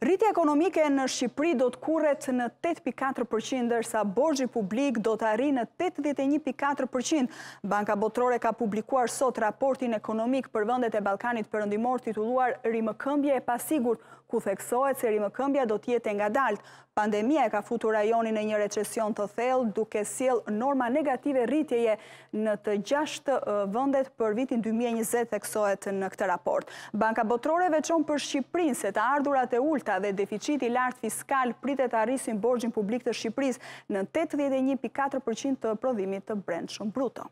Rritja ekonomike në Shqipëri do të kuret në 8.4%, dërsa borgji publik do të arri në 81.4%. Banka Botrore ka publikuar sot raportin ekonomik për vëndet e Balkanit përëndimor tituluar Këmbje e pasigur, ku theksohet se rrimëkëmbja do tjetë nga daltë. Pandemia e ka futur rajonin e një recesion të thellë duke siel norma negative rritjeje në të gjashtë vëndet për vitin 2020 theksohet në këtë raport. Banka Botrore veqon për Shqiprin se të ardurat e ullë ulta dhe deficit i lartë fiskal pritet a rrisin borgjën publik të Shqipëris në 81.4% të prodhimit të brendë shumë bruto.